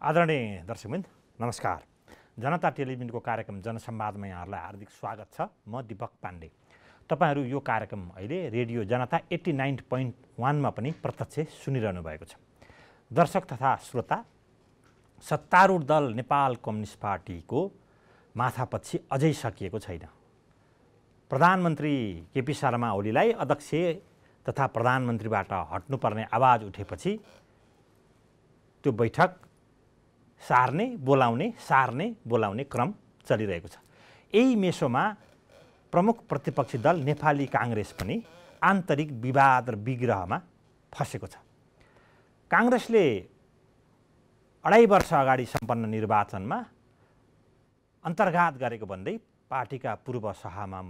आदरणीय दर्शकबिन नमस्कार जनता टेलिभिजनको कार्यक्रम जनसंवादमा यहाँहरूलाई हार्दिक स्वागत छ म दिपक पाण्डे तपाईँहरू यो कार्यक्रम अहिले रेडियो जनता एट्टी नाइन पोइन्ट वानमा पनि प्रत्यक्ष सुनिरहनु भएको छ दर्शक तथा श्रोता सत्तारूढ दल नेपाल कम्युनिस्ट पार्टीको माथापछि अझै सकिएको छैन प्रधानमन्त्री केपी शर्मा ओलीलाई अध्यक्ष तथा प्रधानमन्त्रीबाट हट्नुपर्ने आवाज उठेपछि त्यो बैठक सार्ने बोलाउने सार्ने बोलाउने क्रम चलिरहेको छ यही मेसोमा प्रमुख प्रतिपक्षी दल नेपाली काङ्ग्रेस पनि आन्तरिक विवाद र विग्रहमा फँसेको छ काङ्ग्रेसले अढाई वर्ष अगाडि सम्पन्न निर्वाचनमा अन्तर्घात गरेको भन्दै पार्टीका पूर्व सहामा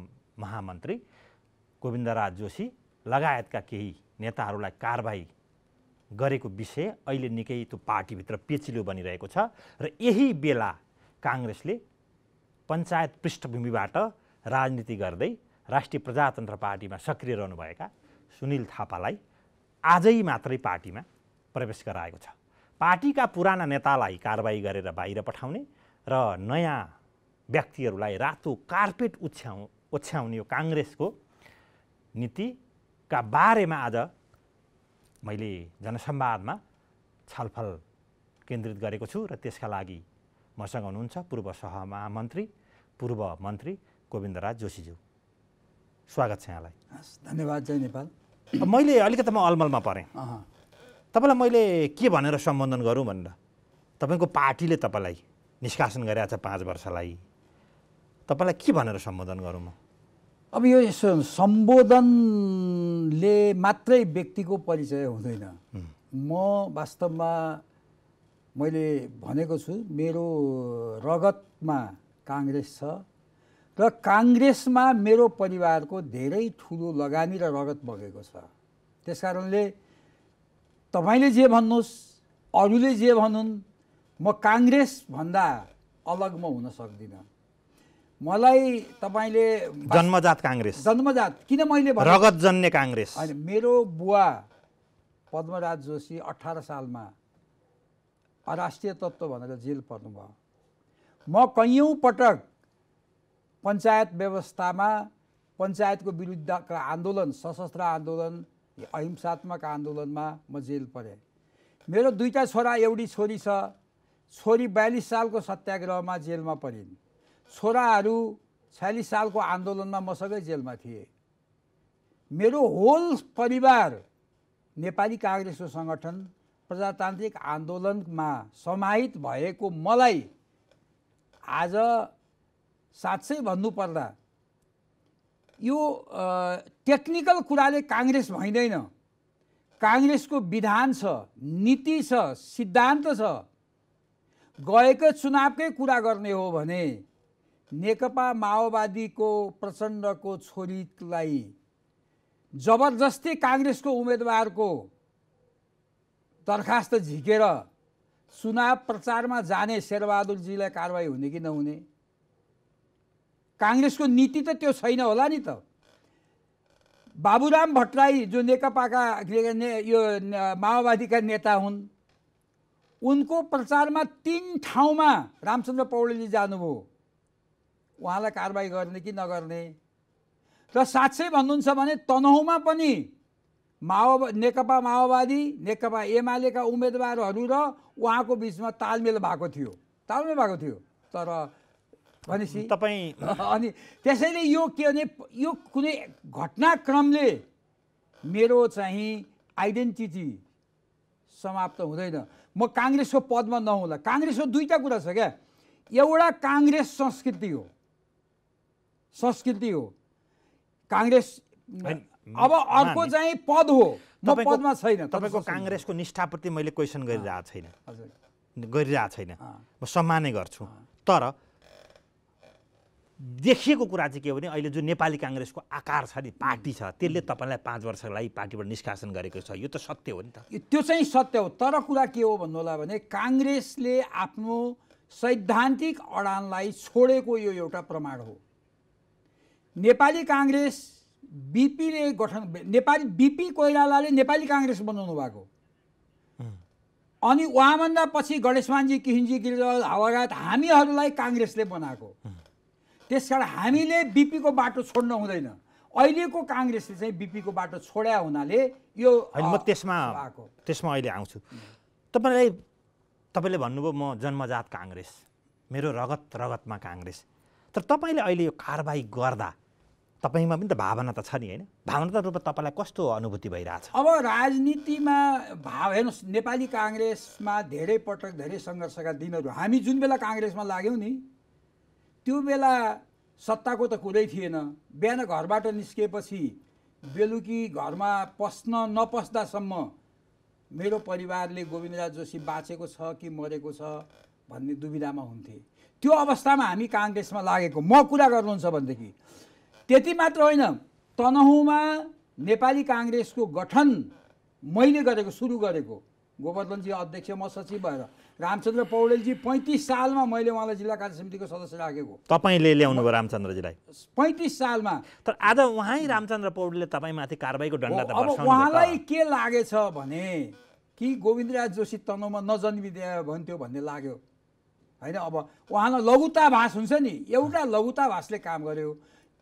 महामन्त्री गोविन्दराज जोशी लगायतका केही नेताहरूलाई कारबाही गरेको विषय अहिले निकै त्यो पार्टीभित्र पेचिलो बनिरहेको छ र यही बेला काङ्ग्रेसले पञ्चायत पृष्ठभूमिबाट राजनीति गर्दै राष्ट्रिय प्रजातन्त्र पार्टीमा सक्रिय रहनुभएका सुनिल थापालाई आजै मात्रै पार्टीमा प्रवेश गराएको छ पार्टीका पुराना नेतालाई कारवाही गरेर बाहिर पठाउने र नयाँ व्यक्तिहरूलाई रातो कार्पेट उछ्याउ ओछ्याउने यो काङ्ग्रेसको नीतिका बारेमा आज मैले जनसंवादमा छलफल केन्द्रित गरेको छु र त्यसका लागि मसँग हुनुहुन्छ पूर्व सहमहामन्त्री पूर्व मन्त्री गोविन्दराज जोशीज्यू स्वागत छ यहाँलाई हस् धन्यवाद जय नेपाल मैले अलिकति म अलमलमा परेँ तपाईँलाई मैले के भनेर सम्बोधन गरौँ भनेर तपाईँको पार्टीले तपाईँलाई निष्कासन गरेछ छ पाँच वर्षलाई तपाईँलाई के भनेर सम्बोधन गरौँ म अब यो सम्बोधनले मात्रै व्यक्तिको परिचय हुँदैन म वास्तवमा मैले भनेको छु मेरो रगतमा काङ्ग्रेस छ र काङ्ग्रेसमा मेरो परिवारको धेरै ठुलो लगानी र रगत बगेको छ त्यस कारणले तपाईँले जे भन्नुहोस् अरूले जे भनुन् म काङ्ग्रेसभन्दा अलग म हुन सक्दिनँ मलाई तपाईँले जन्मजात काङ्ग्रेस जन्मजात किन मैले रगत जन्य काङ्ग्रेस होइन मेरो बुवा पद्मराज जोशी अठार सालमा अराष्ट्रिय तत्त्व भनेर जेल पर्नुभयो म कैयौँ पटक पञ्चायत व्यवस्थामा पञ्चायतको विरुद्धका आन्दोलन सशस्त्र आन्दोलन अहिंसात्मक आन्दोलनमा म जेल परेँ मेरो दुईवटा छोरा एउटी छोरी छ छोरी बयालिस सालको सत्याग्रहमा जेलमा परिन् छोराहरू छयालिस सालको आन्दोलनमा मसँगै जेलमा थिए मेरो होल परिवार नेपाली काङ्ग्रेसको सङ्गठन प्रजातान्त्रिक आन्दोलनमा समाहित भएको मलाई आज साँच्चै भन्नुपर्दा यो टेक्निकल कुराले काङ्ग्रेस भइँदैन काङ्ग्रेसको विधान छ नीति छ सिद्धान्त छ गएको चुनावकै कुरा गर्ने हो भने नेकपा माओवादीको प्रचण्डको छोरीलाई जबरजस्ती काङ्ग्रेसको उम्मेदवारको दरखास्त झिकेर चुनाव प्रचारमा जाने शेरबहादुरजीलाई कारवाही हुने कि नहुने काङ्ग्रेसको नीति त त्यो छैन होला नि त बाबुराम भट्टराई जो नेकपाका ने, यो माओवादीका नेता हुन् उनको प्रचारमा तिन ठाउँमा रामचन्द्र पौडेलजी जानुभयो उहाँलाई कारवाही गर्ने कि नगर्ने र साँच्चै भन्नुहुन्छ भने तनहुँमा पनि माओ नेकपा माओवादी नेकपा एमालेका उम्मेदवारहरू र उहाँको बिचमा तालमेल भएको थियो तालमेल भएको थियो तर भनेपछि तपाईँ अनि त्यसैले यो के भने यो कुनै घटनाक्रमले मेरो चाहिँ आइडेन्टिटी समाप्त हुँदैन म काङ्ग्रेसको पदमा नहुँला काङ्ग्रेसको दुईवटा कुरा छ क्या एउटा काङ्ग्रेस संस्कृति हो संस्कृति हो काङ्ग्रेस अब अर्को चाहिँ पद हो पदमा छैन तपाईँको काङ्ग्रेसको निष्ठाप्रति मैले क्वेसन गरिरहेको छैन गरिरहेको छैन म सम्मानै गर्छु तर देखिएको कुरा चाहिँ के हो भने अहिले जुन नेपाली काङ्ग्रेसको आकार छ नि पार्टी छ त्यसले तपाईँलाई पाँच वर्षको लागि पार्टीबाट निष्कासन गरेको छ यो त सत्य हो नि त त्यो चाहिँ सत्य हो तर कुरा के हो भन्नु होला भने काङ्ग्रेसले आफ्नो सैद्धान्तिक अडानलाई छोडेको यो एउटा प्रमाण हो नेपाली काङ्ग्रेस बिपीले गठन नेपाली बिपी कोइरालाले नेपाली काङ्ग्रेस बनाउनु भएको अनि उहाँभन्दा पछि गणेशमानजी किसिनजी गिरिजल हावागात हामीहरूलाई काङ्ग्रेसले बनाएको त्यस कारण हामीले बिपीको बाटो छोड्न हुँदैन अहिलेको काङ्ग्रेसले चाहिँ बिपीको बाटो छोड्या हुनाले यो म त्यसमा त्यसमा अहिले आउँछु तपाईँलाई तपाईँले भन्नुभयो म जन्मजात काङ्ग्रेस मेरो रगत रगतमा काङ्ग्रेस तर तपाईँले अहिले यो कारवाही गर्दा तपाईँमा पनि त भावना त छ नि होइन भावनात्मक रूपमा तपाईँलाई कस्तो अनुभूति भइरहेछ अब राजनीतिमा भाव हेर्नुहोस् नेपाली काङ्ग्रेसमा धेरै पटक धेरै सङ्घर्षका दिनहरू हामी जुन बेला काङ्ग्रेसमा लाग्यौँ नि त्यो बेला सत्ताको त कुरै थिएन बिहान घरबाट निस्किएपछि बेलुकी घरमा पस्न नपस्दासम्म मेरो परिवारले गोविन्दराज जोशी बाँचेको छ कि मरेको छ भन्ने दुविधामा हुन्थे त्यो अवस्थामा हामी काङ्ग्रेसमा लागेको म कुरा गर्नुहुन्छ भनेदेखि त्यति मात्र होइन तनहुँमा नेपाली काङ्ग्रेसको गठन मैले गरेको सुरु गरेको गोवर्धनजी अध्यक्ष म सचिव भएर रामचन्द्र पौडेलजी पैँतिस सालमा मैले उहाँलाई जिल्ला कार्य समितिको सदस्य राखेको तपाईँले ल्याउनु भयो रामचन्द्रजीलाई पैँतिस सालमा तर आज उहाँ रामचन्द्र पौडेलले तपाईँमाथि कारवाहीको डन्डा अब उहाँलाई के लागेछ भने कि गोविन्दराज जोशी तनहुमा नजन्मिदिए भन्थ्यो भन्ने लाग्यो होइन अब उहाँलाई लघुता भास हुन्छ नि एउटा लघुता भासले काम गर्यो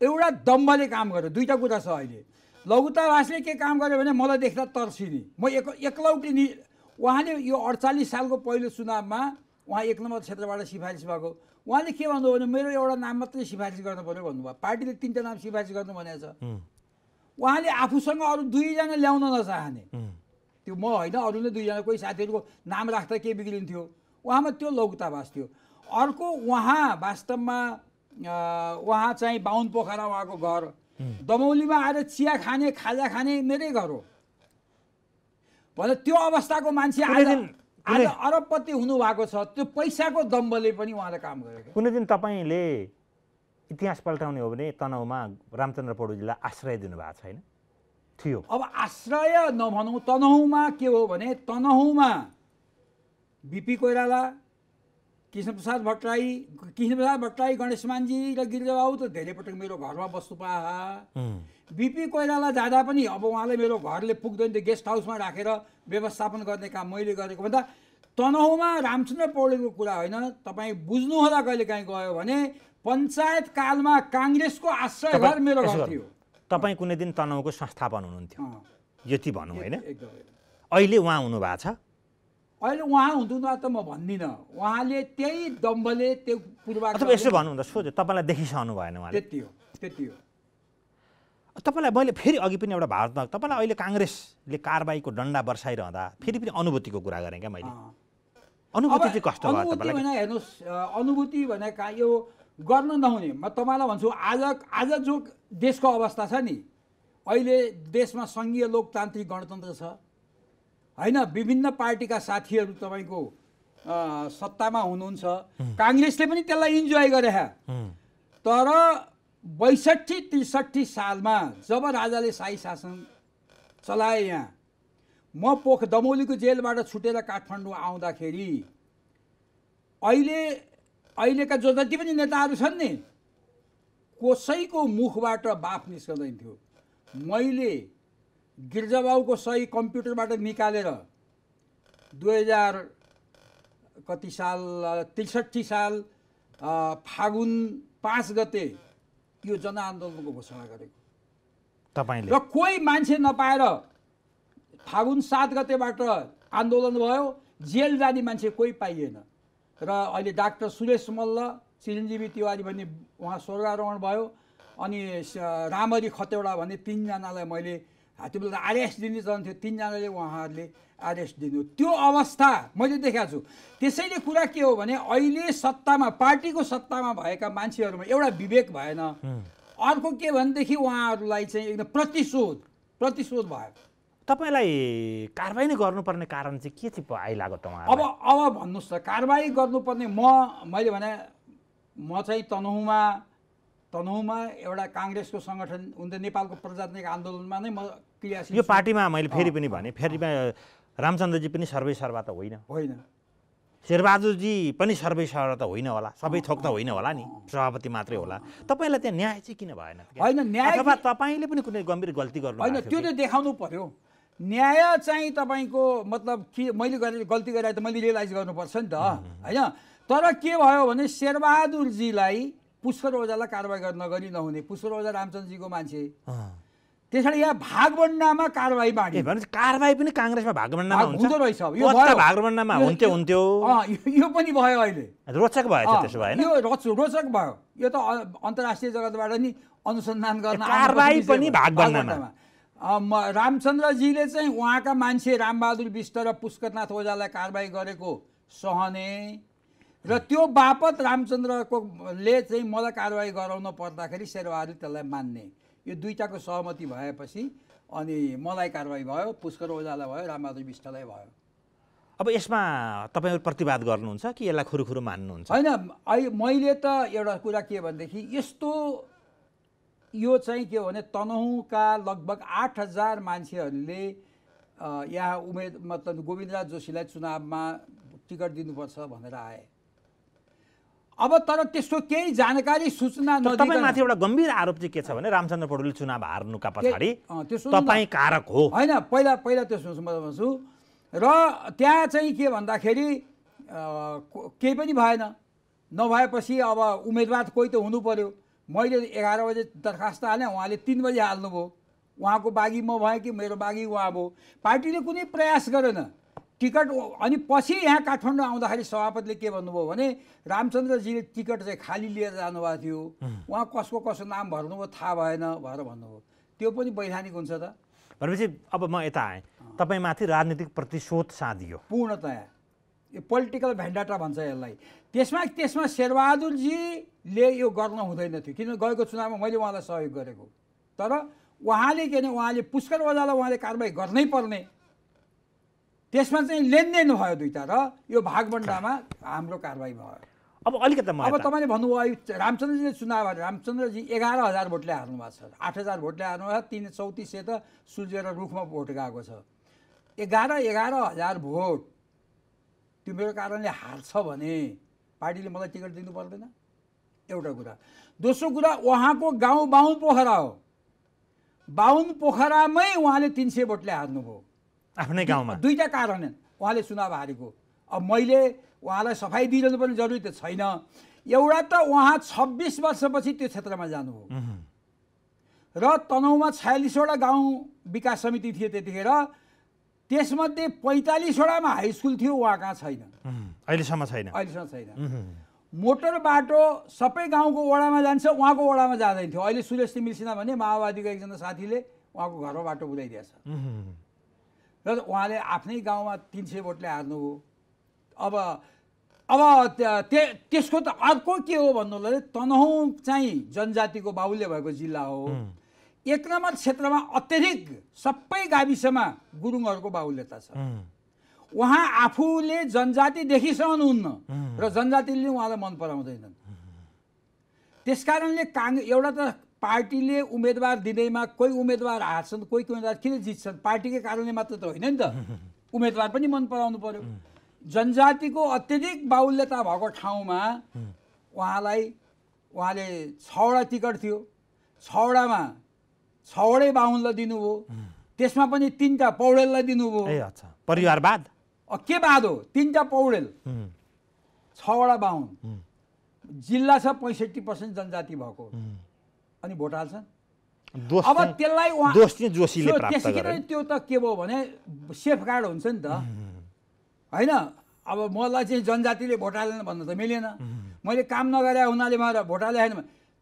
एउटा दम्बले काम गर्यो दुईवटा कुरा छ अहिले लघुतावासले के काम गर्यो भने मलाई देख्दा तर्सिने म एक एक्लौटी नि उहाँले यो अडचालिस सालको पहिलो चुनावमा उहाँ एक नम्बर क्षेत्रबाट सिफारिस भएको उहाँले के भन्नुभयो भने मेरो एउटा नाम मात्रै सिफारिस गर्नु पऱ्यो भन्नुभयो पार्टीले तिनवटा नाम सिफारिस गर्नु भनेको छ उहाँले आफूसँग अरू दुईजना ल्याउन नचाहने त्यो म होइन अरू नै दुईजना कोही साथीहरूको नाम राख्दा के बिग्रिन्थ्यो उहाँमा त्यो लघुतावास थियो अर्को उहाँ वास्तवमा उहाँ चाहिँ बाहुन पोखरा उहाँको घर दमौलीमा आएर चिया खाने खाजा खाने मेरै घर हो भने त्यो अवस्थाको मान्छे आज आज अरबपति हुनुभएको छ त्यो पैसाको दम्बले पनि उहाँले काम गरेको कुनै दिन तपाईँले इतिहास पल्टाउने हो भने तनहुमा रामचन्द्र पौडेलजीलाई आश्रय दिनुभएको छैन थियो अब आश्रय नभनौँ तनहुमा के हो भने तनहुमा बिपी कोइराला कृष्णप्रसाद भट्टराई कृष्णप्रसाद भट्टराई गणेशमानजी र गिरिजाबाबु त धेरै पटक मेरो घरमा बस्नु हा बिपी कोइराला जाँदा पनि अब उहाँले मेरो घरले पुग्दैन त्यो गेस्ट हाउसमा राखेर व्यवस्थापन गर्ने काम मैले गरेको भन्दा तनहुमा रामचन्द्र पौडेलको कुरा होइन तपाईँ बुझ्नुहोला कहिले काहीँ गयो भने पञ्चायत कालमा काङ्ग्रेसको आश्रय घर मेरो घर थियो तपाईँ कुनै दिन तनहुको संस्थापन हुनुहुन्थ्यो यति भनौँ होइन अहिले उहाँ हुनुभएको छ अहिले उहाँ हुनुहुन्न त म भन्दिनँ उहाँले त्यही दम्बले त्यो पूर्वाधार यसो भन्नुहुन्छ सोध्यो तपाईँलाई देखिसक्नु भएन उहाँले त्यति हो त्यति हो तपाईँलाई मैले फेरि अघि पनि एउटा भारतमा तपाईँलाई अहिले काङ्ग्रेसले कारबाहीको डन्डा बर्साइरहँदा फेरि पनि अनुभूतिको कुरा गरेँ क्या मैले अनुभूति चाहिँ कस्तो अनुभूति भने हेर्नुहोस् अनुभूति भनेका यो गर्न नहुने म तपाईँलाई भन्छु आज आज जो देशको अवस्था छ नि अहिले देशमा सङ्घीय लोकतान्त्रिक गणतन्त्र छ होइन विभिन्न पार्टीका साथीहरू तपाईँको सत्तामा हुनुहुन्छ काङ्ग्रेसले पनि त्यसलाई इन्जोय गरे तर बैसठी त्रिसठी सालमा जब राजाले शाही शासन चलाए यहाँ म पोख दमौलीको जेलबाट छुटेर काठमाडौँ आउँदाखेरि अहिले अहिलेका जो जति पनि नेताहरू छन् नि कसैको मुखबाट बाफ निस्कँदैन थियो मैले गिर्जाबाउको सही कम्प्युटरबाट निकालेर दुई हजार कति साल त्रिसठी साल फागुन पाँच गते त्यो जनआन्दोलनको घोषणा गरेको तपाईँले र कोही मान्छे नपाएर फागुन सात गतेबाट आन्दोलन भयो जेल जाने मान्छे कोही पाइएन र अहिले डाक्टर सुरेश मल्ल चिरञ्जीवी तिवारी भन्ने उहाँ स्वर्गारोहण भयो अनि रामरी खतेवडा भन्ने तिनजनालाई मैले त्यो बेला त आरएस दिने चलन थियो तिनजनाले उहाँहरूले आरएस दिनु त्यो अवस्था मैले देखाएको छु त्यसैले कुरा के हो भने अहिले सत्तामा पार्टीको सत्तामा भएका मान्छेहरूमा एउटा विवेक भएन अर्को के भनेदेखि उहाँहरूलाई चाहिँ एकदम प्रतिशोध प्रतिशोध भयो तपाईँलाई कारवाही नै गर्नुपर्ने कारण चाहिँ के चाहिँ आइलाग्यो त अब अब भन्नुहोस् त कारवाही गर्नुपर्ने म मैले भने म चाहिँ तनहुँमा तनहुँमा एउटा काङ्ग्रेसको सङ्गठन उनले नेपालको प्रजातान्त्रिक आन्दोलनमा नै म यो पार्टीमा मैले फेरि पनि भने फेरि रामचन्द्रजी पनि सर्वेसर्वा त होइन होइन शेरबहादुरजी पनि सर्वेसर्वा त होइन होला सबै थोक त होइन होला नि सभापति मात्रै होला तपाईँलाई त्यहाँ न्याय चाहिँ किन भएन होइन न्याय तपाईँले पनि कुनै गम्भीर गल्ती गर्नु होइन त्यो चाहिँ देखाउनु पर्यो न्याय चाहिँ तपाईँको मतलब के मैले गरे गल्ती गरेर त मैले रियलाइज गर्नुपर्छ नि त होइन तर के भयो भने शेरबहादुरजीलाई पुष्कर ओझालाई कारवाही गर्न नगरी नहुने पुष्कर ओझा रामचन्द्रजीको मान्छे त्यसैले यहाँ भागबन्डामा कारवाही बाँडे भनेपछि कारवाही पनि काङ्ग्रेसमा भागवन्डामा हुन्छ रहेछ यो भागवन्डामा हुन्थ्यो हुन्थ्यो यो पनि भयो अहिले रोचक भयो त्यसो भए यो रोचक भयो यो त अन्तर्राष्ट्रिय जगतबाट नि अनुसन्धान गर्न कारवाही पनि भागवन्डामा रामचन्द्रजीले चाहिँ उहाँका मान्छे रामबहादुर विष्ट र पुष्करनाथ ओझालाई कारवाही गरेको सहने र त्यो बापत रामचन्द्रकोले चाहिँ मलाई कारवाही गराउन पर्दाखेरि शेरबहादुर त्यसलाई मान्ने यो दुईवटाको सहमति भएपछि अनि मलाई कारवाही भयो पुष्कर ओजालाई भयो रामबहादुर विष्टलाई भयो अब यसमा तपाईँहरू प्रतिवाद गर्नुहुन्छ कि यसलाई खुरुखुरु मान्नुहुन्छ होइन मैले त एउटा कुरा के भनेदेखि यस्तो यो चाहिँ के हो भने तनहुँका लगभग आठ हजार मान्छेहरूले यहाँ उमेद मतलब गोविन्दराज जोशीलाई चुनावमा टिकट दिनुपर्छ भनेर आए अब तर त्यस्तो केही जानकारी सूचना माथि एउटा गम्भीर आरोप चाहिँ के छ भने रामचन्द्र पौडेलले चुनाव हार्नुका पछाडि तपाईँ कारक हो होइन पहिला पहिला त्यो सुन्छु म भन्छु र त्यहाँ चाहिँ के भन्दाखेरि केही पनि भएन नभएपछि अब उम्मेदवार कोही त हुनु पर्यो मैले एघार बजे दरखास्त हालेँ उहाँले तिन बजी हाल्नुभयो उहाँको बागी म भएँ कि मेरो बागी उहाँ भयो पार्टीले कुनै प्रयास गरेन टिकट अनि पछि यहाँ काठमाडौँ आउँदाखेरि सभापतिले के भन्नुभयो भने रामचन्द्रजीले टिकट चाहिँ खाली लिएर जानुभएको थियो उहाँ कसको कसको नाम भर्नुभयो थाहा भएन भनेर भन्नुभयो त्यो पनि वैधानिक हुन्छ त भनेपछि अब म यता आएँ तपाईँमाथि राजनीतिक प्रतिशोध साधियो पूर्णतया यो पोलिटिकल भेन्डाटा भन्छ यसलाई त्यसमा त्यसमा शेरबहादुरजीले यो गर्न हुँदैन थियो किन गएको चुनावमा मैले उहाँलाई सहयोग गरेको तर उहाँले के भने उहाँले पुष्कर ओझालाई उहाँले कारवाही गर्नै पर्ने त्यसमा चाहिँ लेनदेन भयो दुईवटा र यो भागभन्डामा हाम्रो कारवाही भयो अब अलिकति अब तपाईँले भन्नुभयो रामचन्द्रजीले चुनाव रामचन्द्रजी एघार हजार भोटले हार्नु भएको छ आठ हजार भोटले हार्नु भएको छ तिन चौतिस सय त सुझेर रुखमा भोट गएको छ एघार एघार हजार भोट तिम्रो कारणले हार्छ भने पार्टीले मलाई टिकट दिनु पर्दैन एउटा कुरा दोस्रो कुरा उहाँको गाउँ बाहुन पोखरा हो बाहुन पोखरामै उहाँले तिन सय भोटले हार्नुभयो आफ्नै गाउँमा दुईवटा कारण उहाँले चुनाव हारेको अब मैले उहाँलाई सफाइ दिइरहनु पर्ने जरुरी त छैन एउटा त उहाँ छब्बिस वर्षपछि त्यो क्षेत्रमा जानुभयो र तनहुमा छयालिसवटा गाउँ विकास समिति थिए त्यतिखेर त्यसमध्ये पैँतालिसवटामा हाई स्कुल थियो उहाँ कहाँ छैन अहिलेसम्म छैन अहिलेसम्म छैन मोटर बाटो सबै गाउँको वडामा जान्छ उहाँको वडामा जाँदैन थियो अहिले सुरेश मिल्सिना भने माओवादीको एकजना साथीले उहाँको घरमा बाटो बुझाइदिएछ र उहाँले आफ्नै गाउँमा तिन सय भोटले हार्नुभयो अब अब त्यो त्यसको त अर्को के हो भन्नुलाई तनहुँ चाहिँ जनजातिको बाहुल्य भएको जिल्ला हो एक नम्बर क्षेत्रमा अत्यधिक सबै गाविसमा गुरुङहरूको बाहुल्यता छ उहाँ आफूले जनजाति देखिसहनुहुन्न र जनजातिले उहाँलाई मन पराउँदैनन् त्यस कारणले काङ्ग्रेस एउटा त पार्टीले उम्मेदवार दिँदैमा कोही उम्मेदवार हार्छन् कोही उम्मेदवार किन जित्छन् पार्टीकै कारणले मात्र त होइन नि त उम्मेदवार पनि मन पराउनु पर्यो जनजातिको अत्यधिक बाहुल्यता भएको ठाउँमा उहाँलाई उहाँले छवटा टिकट थियो छवटामा छवटै बाहुनलाई दिनुभयो त्यसमा पनि तिनवटा पौडेललाई दिनुभयो परिवारवाद के बाद हो तिनवटा पौडेल छवटा बाहुन जिल्ला छ पैँसठी पर्सेन्ट जनजाति भएको अनि भोट हाल्छन् अब त्यसलाई त्यसरी त्यो त के भयो भने सेफ गार्ड हुन्छ नि त होइन अब मलाई चाहिँ जनजातिले भोट हालेन भन्न त मिलेन मैले काम नगरे हुनाले मलाई भोट हालेन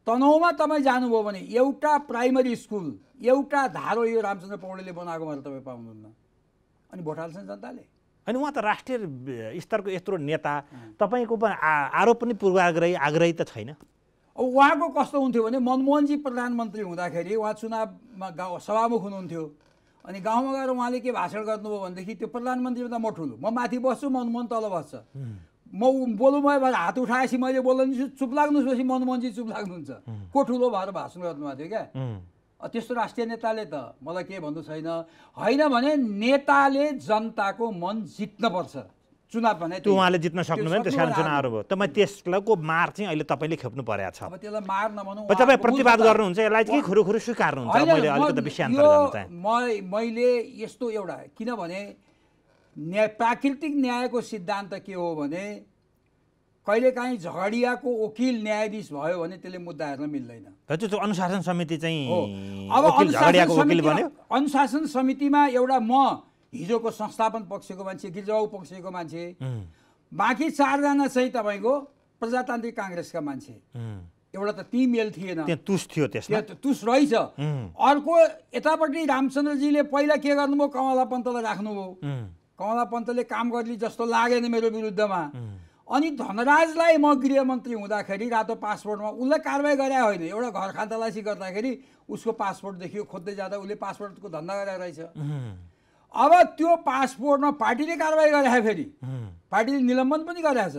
तनहुमा तपाईँ जानुभयो भने एउटा प्राइमरी स्कुल एउटा धारो यो रामचन्द्र पौडेलले बनाएको भनेर तपाईँ पाउनुहुन्न अनि भोट हाल्छन् जनताले अनि उहाँ त राष्ट्रिय स्तरको यत्रो नेता तपाईँको पनि आरोप पनि पूर्वाग्रही आग्रही त छैन अब उहाँको कस्तो हुन्थ्यो भने मनमोहनजी प्रधानमन्त्री हुँदाखेरि उहाँ चुनावमा गाउँ सभामुख हुनुहुन्थ्यो अनि गाउँमा गएर उहाँले के भाषण गर्नुभयो भनेदेखि त्यो प्रधानमन्त्री भन्दा म ठुलो म माथि बस्छु मनमोहन तल बस्छ म बोलु बोलौँ हात उठाएपछि मैले बोलाउनु छु चुप लाग्नुहोस् मनमोहनजी चुप लाग्नुहुन्छ को ठुलो भएर भाषण गर्नुभएको थियो क्या त्यस्तो राष्ट्रिय नेताले त मलाई के भन्नु छैन होइन भने नेताले जनताको मन पर्छ चुनाव भने त्यो उहाँले जित्न सक्नुभयो नि त्यस कारण चुनावहरू भयो तपाईँ त्यसको मार चाहिँ अहिले तपाईँले खेप्नु परेको छ त्यसलाई मार नभनौँ तपाईँ प्रतिवाद गर्नुहुन्छ यसलाई के खुरु खुरु स्वीकार्नुहुन्छ मैले अलिकति म मैले यस्तो एउटा किनभने न्याय प्राकृतिक न्यायको सिद्धान्त के हो भने कहिलेकाहीँ झगडियाको वकिल न्यायाधीश भयो भने त्यसले मुद्दा हेर्न मिल्दैन अनुशासन समिति चाहिँ अब अनुशासन समितिमा एउटा म हिजोको संस्थापन पक्षको मान्छे गिर्जाउ पक्षको मान्छे बाँकी चारजना चाहिँ तपाईँको प्रजातान्त्रिक काङ्ग्रेसका मान्छे एउटा त ती मेल थिएन तुस थियो तुस रहेछ अर्को यतापट्टि रामचन्द्रजीले पहिला के गर्नुभयो कमला पन्तलाई राख्नुभयो कमला पन्तले काम गर्ने जस्तो लागेन मेरो विरुद्धमा अनि धनराजलाई म गृहमन्त्री हुँदाखेरि रातो पासपोर्टमा उसलाई कारवाही गरे होइन एउटा घर खातालासी गर्दाखेरि उसको पासपोर्ट देखियो खोज्दै जाँदा उसले पासपोर्टको धन्दा गरेर रहेछ अब त्यो पासपोर्टमा पार्टीले कारवाही गरेछ फेरि पार्टीले निलम्बन पनि गरेछ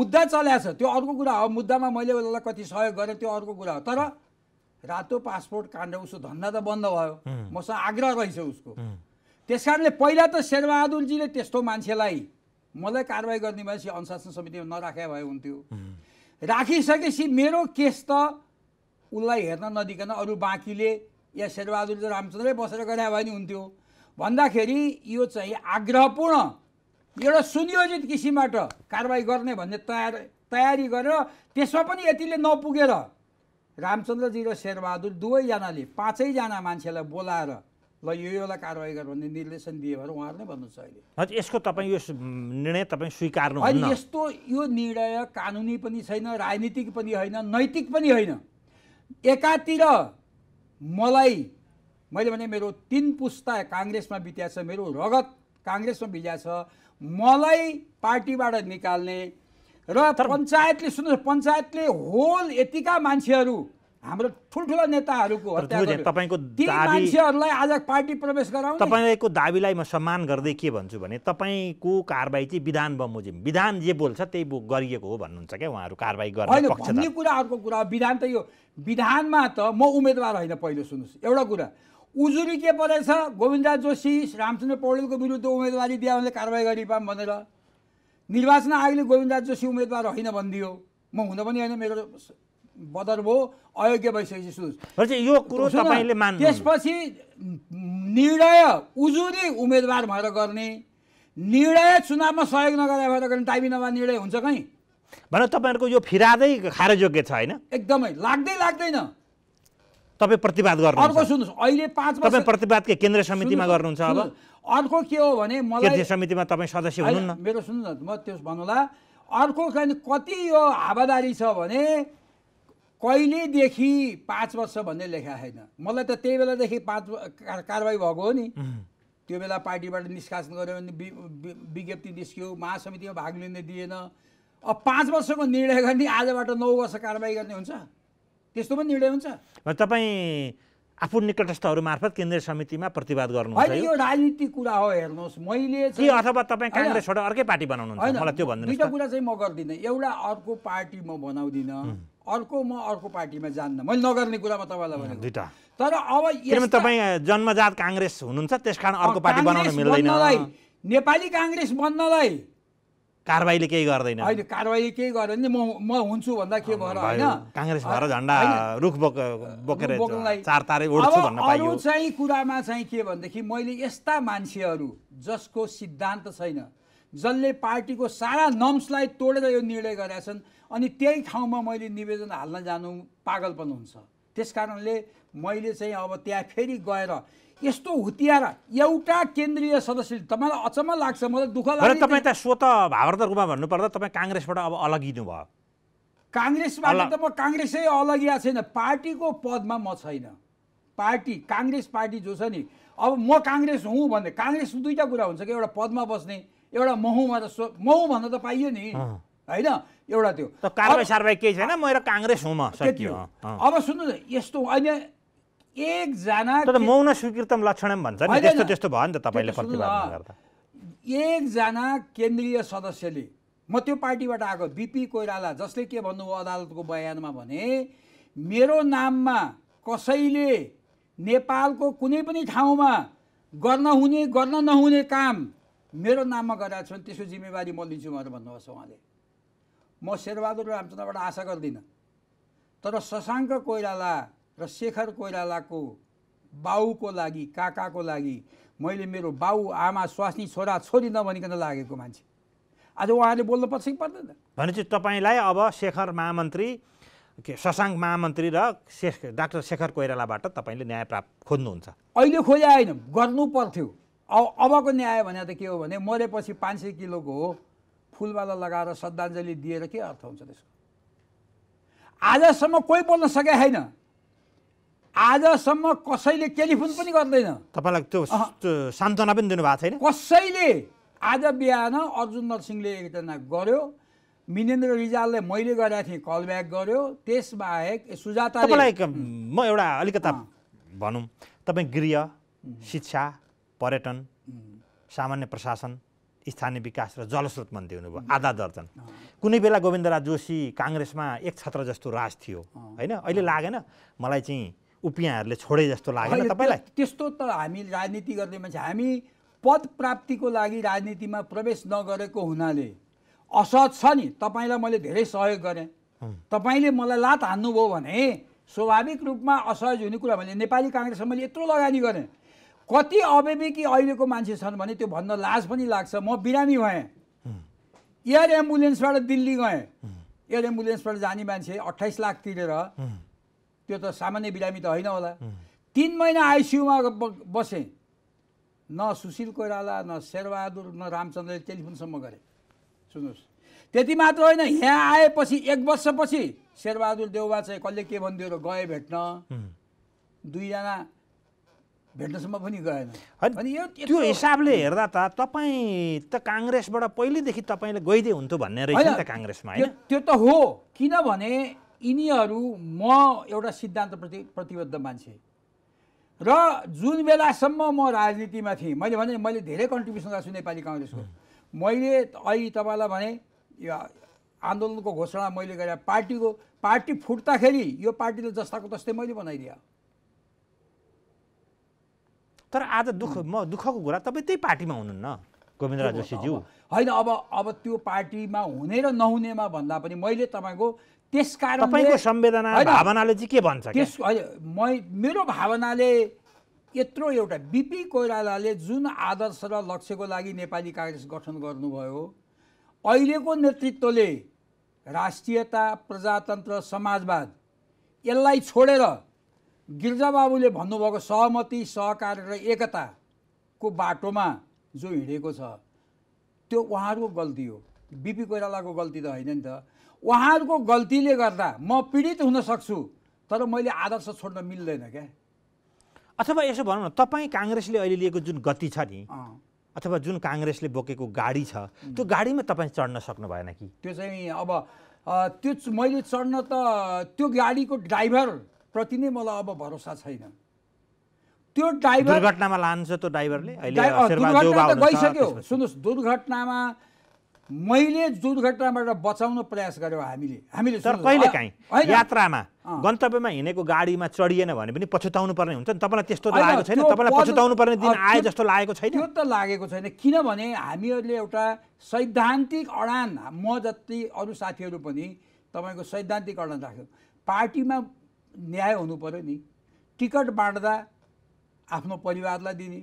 मुद्दा छ त्यो अर्को कुरा हो मुद्दामा मैले उसलाई कति सहयोग गरेँ त्यो अर्को कुरा हो तर रातो पासपोर्ट काण्ड उसको धन्दा त बन्द भयो मसँग आग्रह रहेछ उसको त्यस कारणले पहिला त शेरबहादुरजीले त्यस्तो मान्छेलाई मलाई कारवाही गर्ने मान्छे अनुशासन समितिमा नराखे भए हुन्थ्यो राखिसकेपछि मेरो केस त उसलाई हेर्न नदिकन अरू बाँकीले या शेरबहादुर रामचन्द्रै बसेर गरे भए नि हुन्थ्यो भन्दाखेरि यो चाहिँ आग्रहपूर्ण एउटा सुनियोजित किसिमबाट कारवाही गर्ने भन्ने तयार तयारी गरेर त्यसमा पनि यतिले नपुगेर रामचन्द्रजी र शेरबहादुर दुवैजनाले पाँचैजना मान्छेलाई बोलाएर ल यो योलाई कारवाही गर भन्ने निर्देशन दिए भनेर उहाँहरूले भन्नुहोस् अहिले हजुर यसको तपाईँ यो निर्णय तपाईँ स्वीकार अहिले यस्तो यो निर्णय कानुनी पनि छैन राजनीतिक पनि होइन नैतिक पनि होइन एकातिर मलाई मैले भने मेरो तिन पुस्ता काङ्ग्रेसमा बित्या छ मेरो रगत काङ्ग्रेसमा बित्या छ मलाई पार्टीबाट निकाल्ने र पञ्चायतले सुन्नुहोस् पञ्चायतले होल यतिका मान्छेहरू हाम्रो ठुल्ठुला नेताहरूको तपाईँको मान्छेहरूलाई आज पार्टी प्रवेश गराउनु तपाईँको दाबीलाई म सम्मान गर्दै के भन्छु भने तपाईँको कारवाही चाहिँ विधान बमोजिम विधान जे बोल्छ त्यही गरिएको हो भन्नुहुन्छ क्या उहाँहरू कारवाही गर्ने कुरा अर्को कुरा विधान त यो विधानमा त म उम्मेदवार होइन पहिलो सुन्नुहोस् एउटा कुरा उजुरी के परेछ गोविन्दराज जोशी रामचन्द्र पौडेलको विरुद्ध उम्मेदवारी दिए उनले कारवाही गरि पाम भनेर निर्वाचन आयोगले गोविन्दराज जोशी उम्मेदवार होइन भनिदियो म हुन पनि होइन मेरो बदर भयो अयोग्य भइसकेपछि सुज यो कुरो तपाईँले त्यसपछि निर्णय उजुरी उम्मेदवार भएर गर्ने निर्णय चुनावमा सहयोग नगरे भएर गर्ने टाइमी नभए निर्णय हुन्छ कहीँ भनेर तपाईँहरूको यो फिरादै खारेजोग्य छ होइन एकदमै लाग्दै लाग्दैन तपाईँ प्रतिवाद गर्नु अर्को सुन्नुहोस् अहिले पाँच तपाईँ के केन्द्रीय समितिमा गर्नुहुन्छ अब अर्को के हो भने केन्द्रीय समितिमा तपाईँ सदस्य हुनुहुन्न मेरो सुन्नु न म त्यो भन्नुला अर्को कारण कति यो हावादारी छ भने कहिलेदेखि पाँच वर्ष भन्ने लेखा छैन मलाई त त्यही बेलादेखि पाँच कारवाही भएको हो नि त्यो बेला पार्टीबाट निष्कासन गऱ्यो भने विज्ञप्ति निस्क्यो महासमितिमा भाग लिने दिएन अब पाँच वर्षको निर्णय गर्ने आजबाट नौ वर्ष कारवाही गर्ने हुन्छ त्यस्तो पनि निर्णय हुन्छ तपाईँ आफू निकटस्थहरू मार्फत केन्द्रीय समितिमा प्रतिवाद गर्नु यो राजनीति कुरा हो हेर्नुहोस् मैले अथवा तपाईँ काङ्ग्रेसबाट अर्कै पार्टी बनाउनुहुन्छ मलाई त्यो भन्नु दुइटा कुरा चाहिँ म गर्दिनँ एउटा अर्को पार्टी म बनाउँदिनँ अर्को म अर्को पार्टीमा जान्न मैले नगर्ने कुरा म तपाईँलाई भने दुइटा तर अब तपाईँ जन्मजात काङ्ग्रेस हुनुहुन्छ त्यस कारण अर्को पार्टी बनाउन मिल्दैन नेपाली काङ्ग्रेस बन्नलाई कारवाहीले केही गर्दैन होइन कारबाहीले केही गरेन म म हुन्छु भन्दा के भएर होइन काङ्ग्रेस भएर झन्डा रुख बोक बोकेर चार तारे ओढ्छु भन्न पाइयो चाहिँ कुरामा चाहिँ के भनेदेखि मैले यस्ता मान्छेहरू जसको सिद्धान्त छैन जसले पार्टीको सारा नम्सलाई तोडेर यो निर्णय गरेका छन् अनि त्यही ठाउँमा मैले निवेदन हाल्न जानु पागलपन हुन्छ त्यस कारणले मैले चाहिँ अब त्यहाँ फेरि गएर यस्तो हुतियार एउटा केन्द्रीय सदस्य तपाईँलाई अचम्म लाग्छ मलाई दुःख लाग्छ तपाईँ त स्वत भावार्थ रूपमा भन्नुपर्दा तपाईँ काङ्ग्रेसबाट अब अलगिनु भयो काङ्ग्रेसबाट त म काङ्ग्रेसै अलगिया छैन पार्टीको पदमा म छैन पार्टी काङ्ग्रेस पार्टी जो छ नि अब म काङ्ग्रेस हुँ भने काङ्ग्रेस दुईवटा कुरा हुन्छ कि एउटा पदमा बस्ने एउटा महमा त स्व महु भन्न त पाइयो नि होइन एउटा त्यो केही छैन म एउटा काङ्ग्रेस हुँ म अब सुन्नु यस्तो अहिले एकजना मौन स्वीकृतम लक्षणम भन्छ नि त्यस्तो त्यस्तो भयो नि त तपाईँले एकजना केन्द्रीय सदस्यले म त्यो पार्टीबाट आएको बिपी कोइराला जसले के भन्नुभयो अदालतको बयानमा भने मेरो नाममा कसैले नेपालको कुनै पनि ठाउँमा गर्न हुने गर्न नहुने काम मेरो नाममा गरेका छन् त्यसको जिम्मेवारी म लिन्छु भनेर भन्नुभएको छ उहाँले म शेरबहादुर रामचन्द्रबाट आशा गर्दिनँ तर शशाङ्क कोइराला र शेखर कोइरालाको बाउको लागि काकाको लागि मैले मेरो बाउ आमा स्वास्नी छोरा छोरी नभनिकन लागेको मान्छे आज उहाँले बोल्नुपर्छ कि पर्दैन भनेपछि तपाईँलाई अब शेखर महामन्त्री के शशाङ्क महामन्त्री र शेख डाक्टर शेखर कोइरालाबाट तपाईँले न्याय प्राप्त खोज्नुहुन्छ अहिले खोजे होइन गर्नु पर्थ्यो अब अबको न्याय भने त के हो भने मरेपछि पाँच सय किलोको हो फुलवाला लगाएर श्रद्धाञ्जली दिएर के अर्थ हुन्छ त्यसको आजसम्म कोही बोल्न सके छैन आजसम्म कसैले टेलिफोन पनि गर्दैन तपाईँलाई त्यो सान्त्वना पनि दिनुभएको छैन कसैले आज बिहान अर्जुन नरसिंहले एकजना गर्यो मिनेन्द्र रिजालले मैले गरेका थिएँ कल ब्याक गर्यो त्यसबाहेक सुजाता म एउटा अलिकता भनौँ तपाईँ गृह शिक्षा पर्यटन सामान्य प्रशासन स्थानीय विकास र जलस्रोत मन्त्री हुनुभयो आधा दर्जन कुनै बेला गोविन्दराज जोशी काङ्ग्रेसमा एक छत्र जस्तो राज थियो होइन अहिले लागेन मलाई चाहिँ उपियाँहरूले छोडे जस्तो लागेन तपाईँलाई त्यस्तो त हामी राजनीति गर्ने मान्छे हामी पद प्राप्तिको लागि राजनीतिमा प्रवेश नगरेको हुनाले असहज छ नि तपाईँलाई मैले धेरै सहयोग गरेँ तपाईँले मलाई लात हान्नुभयो भने स्वाभाविक रूपमा असहज हुने कुरा भने नेपाली काङ्ग्रेसमा मैले यत्रो लगानी गरेँ कति अवेवेकी अहिलेको मान्छे छन् भने त्यो भन्न लाज पनि लाग्छ म बिरामी भएँ एयर एम्बुलेन्सबाट दिल्ली गएँ एयर एम्बुलेन्सबाट जाने मान्छे अट्ठाइस लाख तिरेर त्यो त सामान्य बिरामी त होइन होला तिन महिना आइसियुमा बसेँ न सुशील कोइराला न शेरबहादुर न रामचन्द्रले टेलिफोनसम्म गरे सुन्नुहोस् त्यति मात्र होइन यहाँ आएपछि एक वर्षपछि शेरबहादुर देउवा चाहिँ कसले के भनिदियो र गए भेट्न दुईजना भेट्नसम्म पनि गएन अनि त्यो हिसाबले हेर्दा त तपाईँ त काङ्ग्रेसबाट पहिलेदेखि तपाईँले गइदिए हुन्थ्यो भन्ने रहेछ नि त काङ्ग्रेसमा त्यो त हो किनभने यिनीहरू म एउटा सिद्धान्तप्रति प्रतिबद्ध मान्छे र जुन बेलासम्म म राजनीतिमा थिएँ मैले भने मैले धेरै कन्ट्रिब्युसन गर्छु नेपाली काङ्ग्रेसको मैले अहिले तपाईँलाई भने यो आन्दोलनको घोषणा मैले गरेँ पार्टीको पार्टी फुट्दाखेरि यो पार्टीले जस्ताको तस्तै मैले बनाइदिए तर आज दुःख म दुःखको कुरा तपाईँ त्यही पार्टीमा हुनुहुन्न गोविन्द राजोशीज्यू जोशीज्यू होइन अब अब त्यो पार्टीमा हुने र नहुनेमा भन्दा पनि मैले तपाईँको त्यस कारण तपाईँको भावनाले चाहिँ के भन्छ त्यस म मेरो भावनाले यत्रो एउटा बिपी कोइरालाले जुन आदर्श र लक्ष्यको लागि नेपाली काङ्ग्रेस गठन गर्नुभयो अहिलेको नेतृत्वले राष्ट्रियता प्रजातन्त्र समाजवाद यसलाई छोडेर गिर्जाबाबुले भन्नुभएको सहमति सहकार र एकताको बाटोमा जो हिँडेको छ त्यो उहाँहरूको गल्ती हो बिपी कोइरालाको गल्ती त होइन नि त उहाँहरूको गल्तीले गर्दा म पीडित हुन सक्छु तर मैले आदर्श छोड्न मिल्दैन क्या अथवा यसो भनौँ न तपाईँ काङ्ग्रेसले अहिले लिएको जुन गति छ नि अथवा जुन काङ्ग्रेसले बोकेको गाडी छ त्यो गाडीमा तपाईँ चढ्न सक्नु भएन कि त्यो चाहिँ अब त्यो मैले चढ्न त त्यो गाडीको ड्राइभरप्रति नै मलाई अब भरोसा छैन त्यो ड्राइभर दुर्घटनामा लान्छ त्यो ड्राइभरले गइसक्यो सुन्नुहोस् दुर्घटनामा मैले दुर्घटनाबाट बचाउन प्रयास गर्यौँ हामीले हामीले तर कहिले काहीँ यात्रामा गन्तव्यमा हिँडेको गाडीमा चढिएन भने पनि पछुताउनु पर्ने हुन्छ नि तपाईँलाई त्यस्तो लागेको छैन तपाईँलाई पछुताउनु पर्ने दिन आए जस्तो लागेको छैन त्यो त लागेको छैन किनभने हामीहरूले एउटा सैद्धान्तिक अडान म जति अरू साथीहरू पनि तपाईँको सैद्धान्तिक अडान राख्यो पार्टीमा न्याय हुनु पऱ्यो नि टिकट बाँड्दा आफ्नो परिवारलाई दिने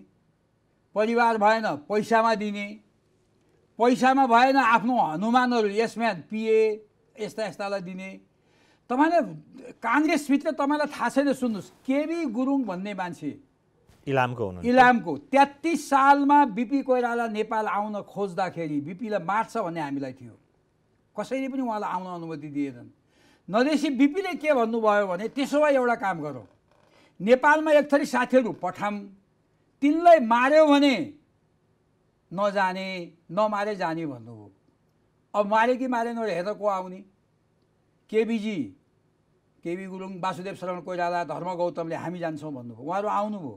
परिवार भएन पैसामा दिने पैसामा भएन आफ्नो हनुमानहरू यसमा पिए यस्ता यस्तालाई दिने तपाईँलाई काङ्ग्रेसभित्र तपाईँलाई थाहा छैन सुन्नुहोस् केबी गुरुङ भन्ने मान्छे इलामको इलामको तेत्तिस सालमा बिपी कोइराला नेपाल आउन खोज्दाखेरि बिपीलाई मार्छ भन्ने हामीलाई थियो कसैले पनि उहाँलाई आउन अनुमति दिएनन् नदेशी बिपीले के भन्नुभयो भने त्यसो भए एउटा काम गरौँ नेपालमा एक थरी साथीहरू पठाऊँ तिनलाई माऱ्यो भने नजाने नमारे जाने भन्नुभयो अब मारे कि मारेन हेर को आउने केबीजी केबी गुरुङ वासुदेव शरण कोइराला धर्म गौतमले हामी जान्छौँ भन्नुभयो उहाँहरू आउनुभयो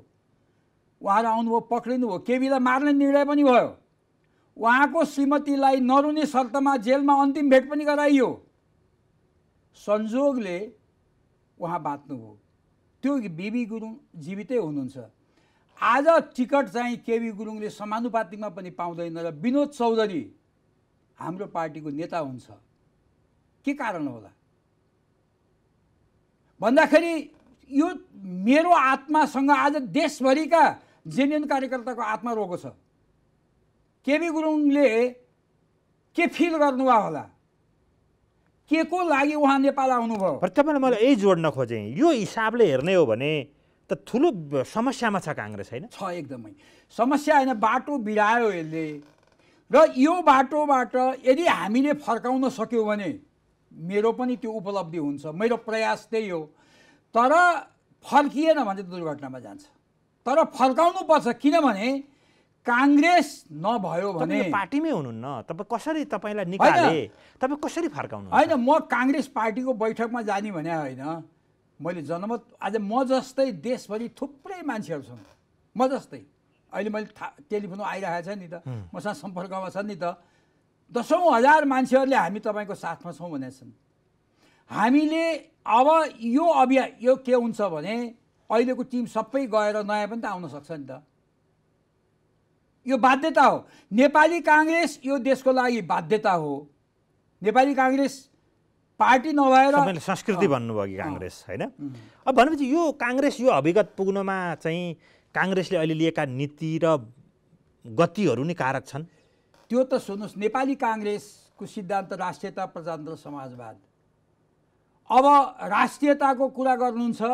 उहाँहरू आउनुभयो पक्रिनु भयो केबीलाई मार्ने निर्णय पनि भयो उहाँको श्रीमतीलाई नरुने शर्तमा जेलमा अन्तिम भेट पनि गराइयो संजोगले उहाँ बाँच्नुभयो त्यो बिबी गुरुङ जीवितै हुनुहुन्छ आज टिकट चाहिँ केबी गुरुङले समानुपातिकमा पनि पाउँदैन र विनोद चौधरी हाम्रो पार्टीको नेता हुन्छ के कारण होला भन्दाखेरि यो मेरो आत्मासँग आज देशभरिका जेनियन कार्यकर्ताको आत्मा रोको छ केबी गुरुङले के फिल गर्नुभयो होला के को लागि उहाँ नेपाल आउनुभयो तपाईँलाई मैले यही जोड्न खोजेँ यो हिसाबले हेर्ने हो भने त ठुलो समस्यामा छ काङ्ग्रेस होइन छ एकदमै समस्या होइन बाटो बिरायो यसले र यो बाटोबाट यदि हामीले फर्काउन सक्यौँ भने मेरो पनि त्यो उपलब्धि हुन्छ मेरो प्रयास त्यही हो तर फर्किएन भने दुर्घटनामा जान्छ तर फर्काउनु पर्छ किनभने काङ्ग्रेस नभयो भने पार्टीमै हुनुहुन्न तपाईँ कसरी तपाईँलाई निकाले तपाईँ कसरी फर्काउनु होइन म काङ्ग्रेस पार्टीको बैठकमा जाने भने होइन मैले जनमत आज म जस्तै देशभरि थुप्रै मान्छेहरू छन् म जस्तै अहिले मैले था टेलिफोन आइरहेको छ नि त मसँग सम्पर्कमा छ नि त दसौँ हजार मान्छेहरूले हामी तपाईँको साथमा छौँ भनेका छन् हामीले अब यो अभियान यो के हुन्छ भने अहिलेको टिम सबै गएर नयाँ पनि त आउन सक्छ नि त यो बाध्यता हो नेपाली काङ्ग्रेस यो देशको लागि बाध्यता हो नेपाली काङ्ग्रेस पार्टी नभएर संस्कृति भन्नुभयो कि काङ्ग्रेस होइन अब भनेपछि यो काङ्ग्रेस यो अभिगत पुग्नमा चाहिँ काङ्ग्रेसले अहिले लिएका नीति र गतिहरू नै कारक छन् त्यो त सुन्नुहोस् नेपाली काङ्ग्रेसको सिद्धान्त राष्ट्रियता प्रजातन्त्र समाजवाद अब राष्ट्रियताको कुरा गर्नुहुन्छ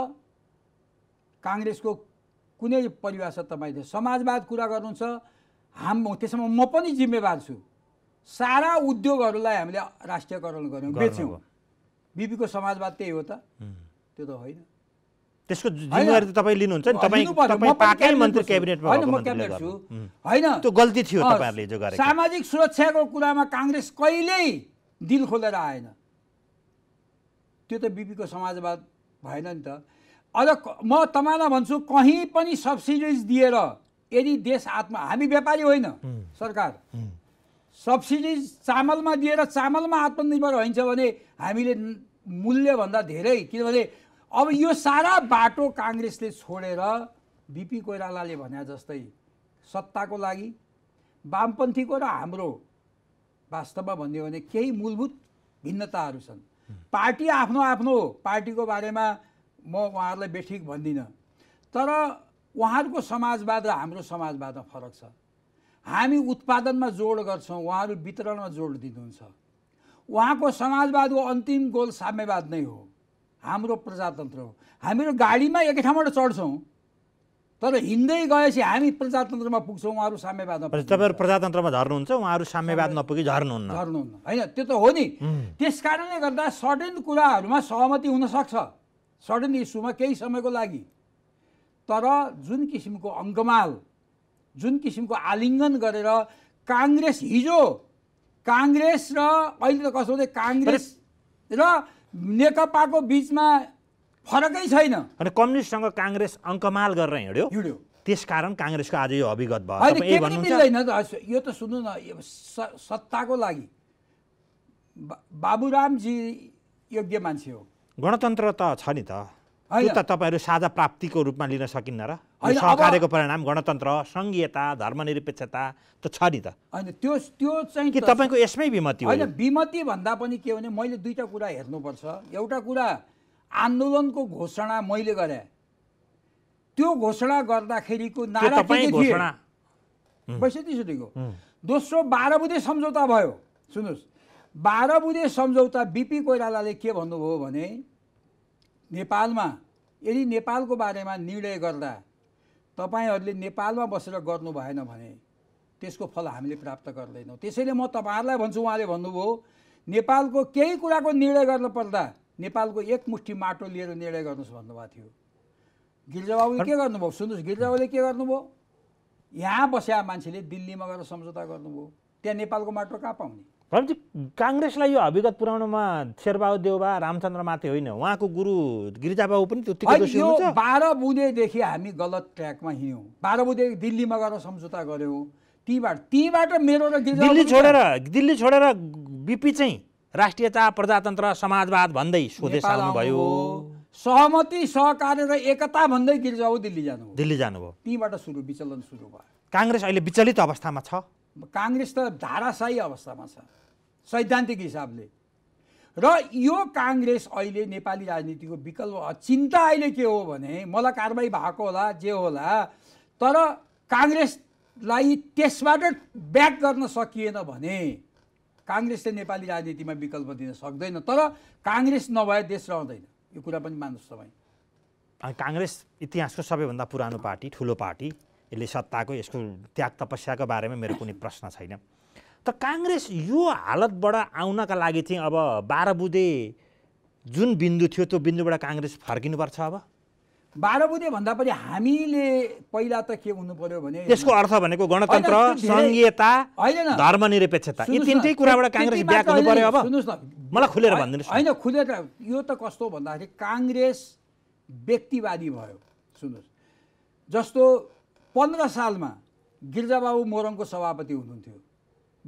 काङ्ग्रेसको कुनै परिभाषा तपाईँले समाजवाद कुरा गर्नुहुन्छ हाम त्यसमा म पनि जिम्मेवार छु सारा उद्योगहरूलाई हामीले राष्ट्रियकरण गऱ्यौँ बेच्यौँ बिपीको समाजवाद त्यही हो त त्यो त होइन त्यसको जिम्मेवारी तपाईँ लिनुहुन्छ नि तपाईँ पाकै मन्त्री क्याबिनेटमा होइन म क्याबिनेट छु होइन त्यो गल्ती थियो तपाईँहरूले जो गरे सामाजिक सुरक्षाको कुरामा काङ्ग्रेस कहिल्यै दिल खोलेर आएन त्यो त बिपीको समाजवाद भएन नि त अझ म तपाईँलाई भन्छु कहीँ पनि सब्सिडिज दिएर यदि देश आत्मा हामी व्यापारी होइन सरकार सब्सिडिज चामलमा दिएर चामलमा आत्मनिर्भर हुन्छ भने हामीले मूल्यभन्दा धेरै किनभने अब यो सारा बाटो काङ्ग्रेसले छोडेर बिपी कोइरालाले भने जस्तै सत्ताको लागि वामपन्थीको र हाम्रो वास्तवमा भन्यो भने केही मूलभूत भिन्नताहरू छन् पार्टी आफ्नो आफ्नो पार्टीको बारेमा म उहाँहरूलाई बेठिक भन्दिनँ तर उहाँहरूको समाजवाद र हाम्रो समाजवादमा फरक छ हामी उत्पादनमा जोड गर्छौँ उहाँहरू वितरणमा जोड दिनुहुन्छ उहाँको समाजवादको अन्तिम गोल साम्यवाद नै हो हाम्रो प्रजातन्त्र हो हामीहरू गाडीमा एकै ठाउँबाट चढ्छौँ तर हिँड्दै गएपछि हामी प्रजातन्त्रमा पुग्छौँ उहाँहरू साम्यवादमा तपाईँहरू प्रजातन्त्रमा झर्नुहुन्छ उहाँहरू साम्यवाद नपुगी झर्नुहुन्न झर्नुहुन्न होइन त्यो त हो नि त्यस कारणले गर्दा सडन कुराहरूमा सहमति हुनसक्छ सडन इस्युमा केही समयको लागि तर जुन किसिमको अङ्कमाल जुन किसिमको आलिङ्गन गरेर काङ्ग्रेस हिजो काङ्ग्रेस र अहिले त कसो हुँदै काङ्ग्रेस र नेकपाको बिचमा फरकै छैन अनि कम्युनिस्टसँग काङ्ग्रेस अङ्कमाल गरेर हिँड्यो हिँड्यो कारण काङ्ग्रेसको आज यो अभिगत भयो मिल्दैन त यो त सुन्नु न सत्ताको लागि बाबुरामजी योग्य मान्छे हो गणतन्त्र त छ नि त त तपाईँहरू साझा प्राप्तिको रूपमा लिन सकिन्न र सरकारको परिणाम गणतन्त्र सङ्घीयता धर्मनिरपेक्षता त छ नि त होइन त्यो त्यो चाहिँ कि तपाईँको यसमै विमति होइन विमति भन्दा पनि के भने मैले दुईवटा कुरा हेर्नुपर्छ एउटा कुरा आन्दोलनको घोषणा मैले गरेँ त्यो घोषणा गर्दाखेरिको नारा बैसठीसुटीको दोस्रो बाह्र बुधे सम्झौता भयो सुन्नुहोस् बाह्र बुधे सम्झौता बिपी कोइरालाले के भन्नुभयो भने नेपालमा यदि नेपालको बारेमा निर्णय गर्दा तपाईँहरूले नेपालमा बसेर गर्नु भएन भने त्यसको फल हामीले प्राप्त गर्दैनौँ त्यसैले म तपाईँहरूलाई भन्छु उहाँले भन्नुभयो नेपालको केही कुराको निर्णय गर्न पर्दा नेपालको एक मुठी माटो लिएर निर्णय गर्नुहोस् भन्नुभएको थियो गिरिजाबाबुले के गर्नुभयो सुन्नुहोस् गिर्जाबाबुले के गर्नुभयो यहाँ बसेका मान्छेले दिल्लीमा गएर सम्झौता गर्नुभयो त्यहाँ नेपालको माटो कहाँ पाउने भनेपछि काङ्ग्रेसलाई यो अभिगत पुर्याउनमा शेरबाबु देउबा रामचन्द्र माथि होइन उहाँको गुरु गिरिजाबाबु पनि त्यो बाह्र बुधेदेखि हामी गलत ट्र्याकमा हिँड्यौँ बाह्र बुधेदेखि दिल्लीमा गएर सम्झौता गऱ्यौँ तीबाट तीबाट मेरो र दिल्ली छोडेर दिल्ली छोडेर बिपी चाहिँ राष्ट्रियता प्रजातन्त्र समाजवाद भन्दै स्वदेश आउनुभयो सहमति सहकार्य र एकता भन्दै गिरिजाबाबु दिल्ली जानुभयो दिल्ली जानुभयो तीबाट सुरु विचलन सुरु भयो काङ्ग्रेस अहिले विचलित अवस्थामा छ काङ्ग्रेस त धाराशाही अवस्थामा छ सैद्धान्तिक हिसाबले र यो काङ्ग्रेस अहिले नेपाली राजनीतिको विकल्प चिन्ता अहिले के हो भने मलाई कारवाही भएको होला जे होला तर काङ्ग्रेसलाई त्यसबाट ब्याक गर्न सकिएन भने काङ्ग्रेसले नेपाली राजनीतिमा विकल्प दिन सक्दैन तर काङ्ग्रेस नभए देश रहँदैन यो कुरा पनि मान्नुहोस् तपाईँ काङ्ग्रेस इतिहासको सबैभन्दा पुरानो पार्टी ठुलो पार्टी यसले सत्ताको यसको त्याग तपस्याको बारेमा मेरो कुनै प्रश्न छैन त काङ्ग्रेस यो हालतबाट आउनका लागि चाहिँ अब बाह्र बुधे जुन बिन्दु थियो त्यो बिन्दुबाट काङ्ग्रेस फर्किनुपर्छ अब बाह्र बुधे भन्दा पनि हामीले पहिला त के हुनु पर्यो भने यसको अर्थ भनेको गणतन्त्र सङ्घीयता धर्मनिरपेक्षता यी तिनटै कुराबाट काङ्ग्रेस ब्याक हुनु पर्यो अब सुन्नुहोस् न मलाई खुलेर भनिदिनुहोस् होइन खुलेर यो त कस्तो भन्दाखेरि काङ्ग्रेस व्यक्तिवादी भयो सुन्नुहोस् जस्तो पन्ध्र सालमा गिर्जाबाबु मोरङको सभापति हुनुहुन्थ्यो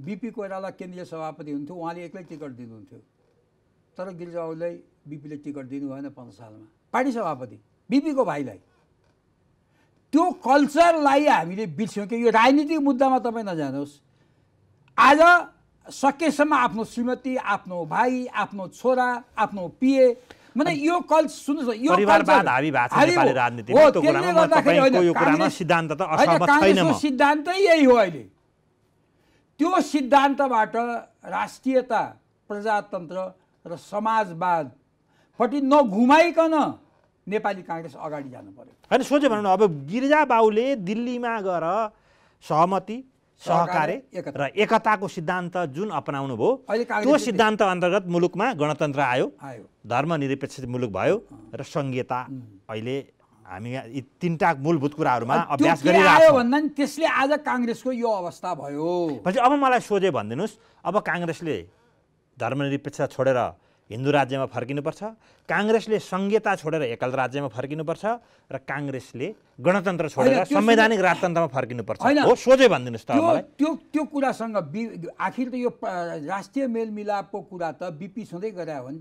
बिपी कोइराला केन्द्रीय सभापति हुन्थ्यो उहाँले एक्लै टिकट दिनुहुन्थ्यो तर गिर्जाबाबुलाई बिपीले टिकट दिनु भएन पन्ध्र सालमा पार्टी सभापति बिपीको भाइलाई त्यो कल्चरलाई हामीले बिर्स्यौँ कि यो राजनीतिक मुद्दामा तपाईँ नजानुहोस् आज सकेसम्म आफ्नो श्रीमती आफ्नो भाइ आफ्नो छोरा आफ्नो पिए माने यो कल सुन्नुहोस् यो परिवारवाद हावी भएको छ नेपाली राजनीतिमा त्यो कुरामा म तपाईँको यो कुरामा सिद्धान्त त असहमत छैन म सिद्धान्तै यही हो अहिले त्यो सिद्धान्तबाट राष्ट्रियता प्रजातन्त्र र समाजवाद समाजवादपट्टि नघुमाइकन नेपाली काङ्ग्रेस अगाडि जानु पर्यो होइन सोच्यो भनौँ न अब गिरिजा बाउले दिल्लीमा गएर सहमति सहकार्य र एकताको सिद्धान्त जुन अपनाउनु भयो त्यो सिद्धान्त अन्तर्गत मुलुकमा गणतन्त्र आयो धर्मनिरपेक्ष मुलुक भयो र सङ्घीयता अहिले हामी यी तिनवटा मूलभूत कुराहरूमा अभ्यास गरिरहेको भन्दा नि त्यसले आज काङ्ग्रेसको यो अवस्था भयो पछि अब मलाई सोझे भनिदिनुहोस् अब काङ्ग्रेसले धर्मनिरपेक्ष छोडेर हिन्दू राज्यमा फर्किनुपर्छ काङ्ग्रेसले सङ्घीयता छोडेर एकल राज्यमा फर्किनुपर्छ र काङ्ग्रेसले गणतन्त्र छोडेर संवैधानिक राजतन्त्रमा फर्किनुपर्छ हो सोझै भनिदिनुहोस् त त्यो त्यो कुरासँग बि आखिर त यो राष्ट्रिय मेलमिलापको कुरा त बिपी सधैँ गरे हो नि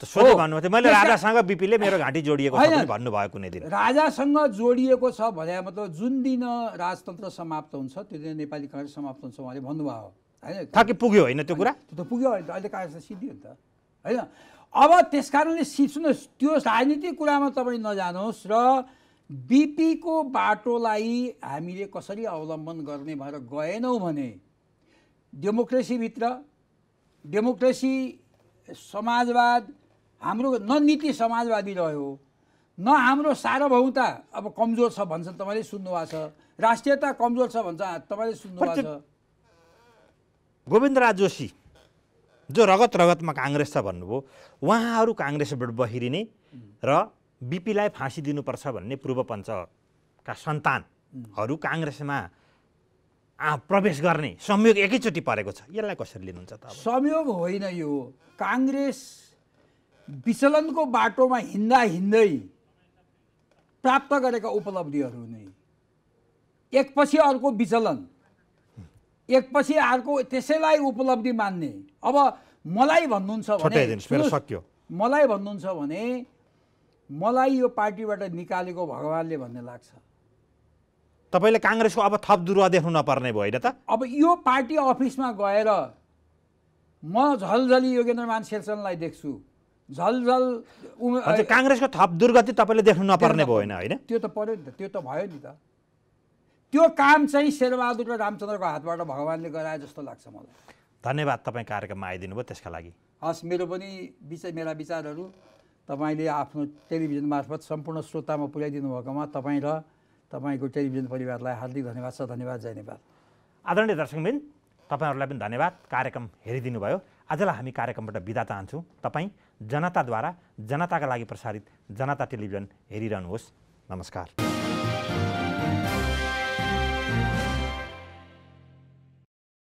त सोधै भन्नुभएको थियो मैले राजासँग बिपीले मेरो घाँटी जोडिएको भन्नुभयो कुनै दिन राजासँग जोडिएको छ भने मतलब जुन दिन राजतन्त्र समाप्त हुन्छ त्यो दिन नेपाली काङ्ग्रेस समाप्त हुन्छ उहाँले भन्नुभयो होइन थाकि पुग्यो होइन त्यो कुरा त्यो त पुग्यो अहिले कागज सिद्धि नि त होइन अब त्यस कारणले सि त्यो राजनीतिक कुरामा तपाईँ नजानुहोस् र बिपीको बाटोलाई हामीले कसरी अवलम्बन गर्ने भएर गएनौँ भने डेमोक्रेसीभित्र डेमोक्रेसी समाजवाद हाम्रो न नीति समाजवादी रह्यो न हाम्रो सार्वभौमता अब कमजोर छ भन्छ तपाईँले सुन्नुभएको छ राष्ट्रियता कमजोर छ भन्छ तपाईँले सुन्नुभएको छ गोविन्दराज जोशी जो रगत रगतमा काङ्ग्रेस छ भन्नुभयो उहाँहरू काङ्ग्रेसबाट बहिरिने र बिपीलाई फाँसी दिनुपर्छ भन्ने पूर्व पञ्चका सन्तानहरू काङ्ग्रेसमा प्रवेश गर्ने संयोग एकैचोटि परेको छ यसलाई कसरी लिनुहुन्छ त संयोग होइन यो काङ्ग्रेस विचलनको बाटोमा हिँड्दा हिँड्दै प्राप्त गरेका उपलब्धिहरू नै एकपछि अर्को विचलन एकपछि अर्को त्यसैलाई उपलब्धि मान्ने अब मलाई भन्नुहुन्छ भने सक्यो मलाई भन्नुहुन्छ भने मलाई यो पार्टीबाट निकालेको भगवान्ले भन्ने लाग्छ तपाईँले काङ्ग्रेसको अब थप दुरुवा देख्नु नपर्ने भयो होइन त अब यो पार्टी अफिसमा गएर म झलझली योगेन्द्रमान शेरचनलाई देख्छु झलझल काङ्ग्रेसको थप दुर्गति तपाईँले देख्नु नपर्ने भयो होइन त्यो त पऱ्यो नि त त्यो त भयो नि त त्यो काम चाहिँ शेरबहादुर र रामचन्द्रको हातबाट भगवान्ले गराए जस्तो लाग्छ मलाई धन्यवाद तपाईँ कार्यक्रममा आइदिनु भयो त्यसका लागि हस् मेरो पनि विचार मेरा विचारहरू तपाईँले आफ्नो टेलिभिजन मार्फत सम्पूर्ण श्रोतामा पुर्याइदिनु भएकोमा तपाईँ र तपाईँको टेलिभिजन परिवारलाई हार्दिक धन्यवाद छ धन्यवाद जय नेपाल आदरणीय दर्शकबिन तपाईँहरूलाई पनि धन्यवाद कार्यक्रम हेरिदिनु भयो आजलाई हामी कार्यक्रमबाट बिदा चाहन्छौँ तपाईँ जनताद्वारा जनताका लागि प्रसारित जनता टेलिभिजन हेरिरहनुहोस् नमस्कार